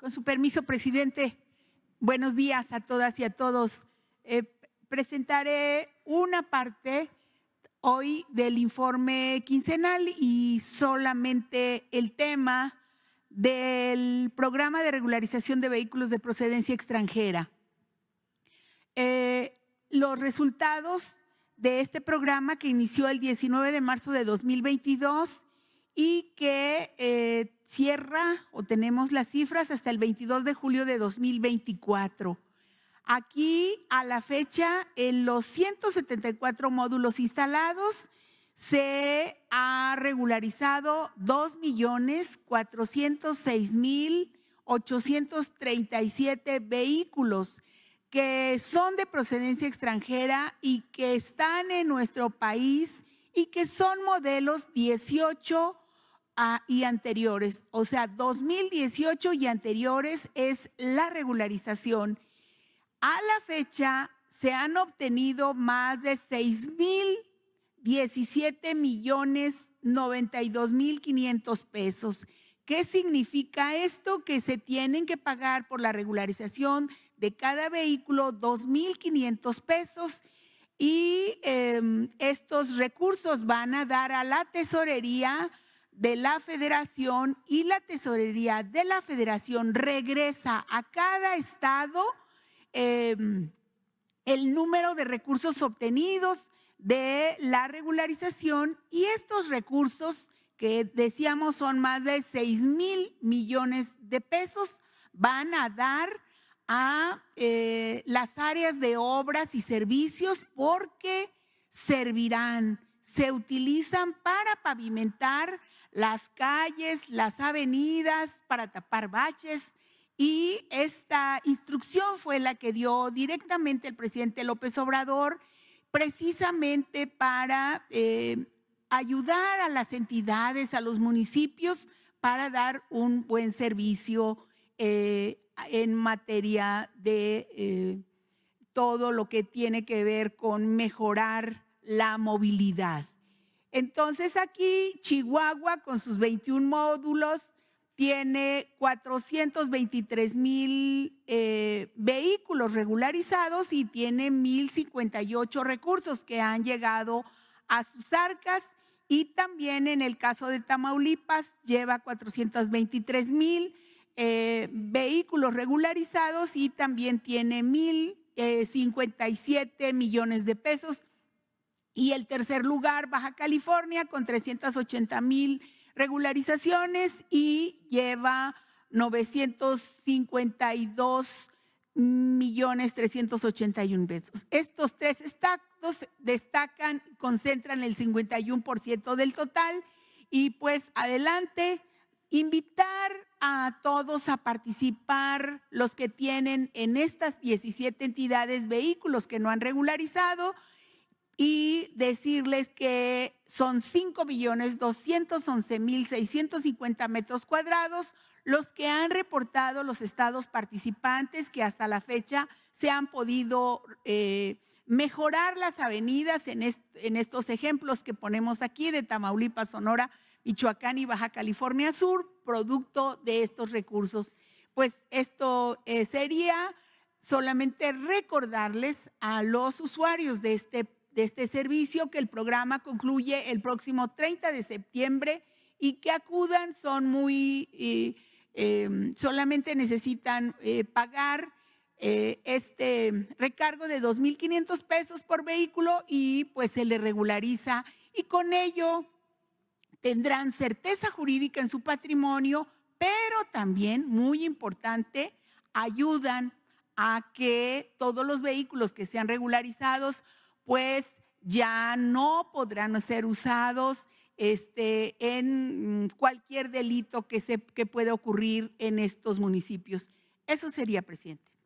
Con su permiso, presidente, buenos días a todas y a todos. Eh, presentaré una parte hoy del informe quincenal y solamente el tema del programa de regularización de vehículos de procedencia extranjera. Eh, los resultados de este programa que inició el 19 de marzo de 2022 y que eh, cierra o tenemos las cifras hasta el 22 de julio de 2024. Aquí a la fecha, en los 174 módulos instalados, se ha regularizado 2.406.837 vehículos que son de procedencia extranjera y que están en nuestro país y que son modelos 18, y anteriores, o sea, 2018 y anteriores es la regularización. A la fecha se han obtenido más de 6 millones 92 mil 500 pesos. ¿Qué significa esto? Que se tienen que pagar por la regularización de cada vehículo 2.500 pesos y em, estos recursos van a dar a la tesorería de la federación y la tesorería de la federación regresa a cada estado em, el número de recursos obtenidos de la regularización y estos recursos que decíamos son más de 6 mil millones de pesos van a dar a eh, las áreas de obras y servicios porque servirán se utilizan para pavimentar las calles, las avenidas, para tapar baches. Y esta instrucción fue la que dio directamente el presidente López Obrador precisamente para eh, ayudar a las entidades, a los municipios, para dar un buen servicio eh, en materia de eh, todo lo que tiene que ver con mejorar la movilidad. Entonces aquí Chihuahua con sus 21 módulos tiene 423 mil eh, vehículos regularizados y tiene 1.058 recursos que han llegado a sus arcas. Y también en el caso de Tamaulipas lleva 423 mil eh, vehículos regularizados y también tiene 1.057 eh, millones de pesos y el tercer lugar, Baja California, con 380 mil regularizaciones y lleva 952 millones 381 pesos. Estos tres estados destacan, concentran el 51% del total y pues adelante, invitar a todos a participar, los que tienen en estas 17 entidades vehículos que no han regularizado y decirles que son 5.211.650 metros cuadrados los que han reportado los estados participantes que hasta la fecha se han podido eh, mejorar las avenidas en, en estos ejemplos que ponemos aquí de Tamaulipas, Sonora, Michoacán y Baja California Sur, producto de estos recursos. Pues esto eh, sería solamente recordarles a los usuarios de este de este servicio, que el programa concluye el próximo 30 de septiembre y que acudan, son muy, em, solamente necesitan eh, pagar eh, este recargo de 2.500 pesos por vehículo y pues se le regulariza y con ello tendrán certeza jurídica en su patrimonio, pero también, muy importante, ayudan a que todos los vehículos que sean regularizados pues ya no podrán ser usados este, en cualquier delito que, se, que pueda ocurrir en estos municipios. Eso sería, presidente.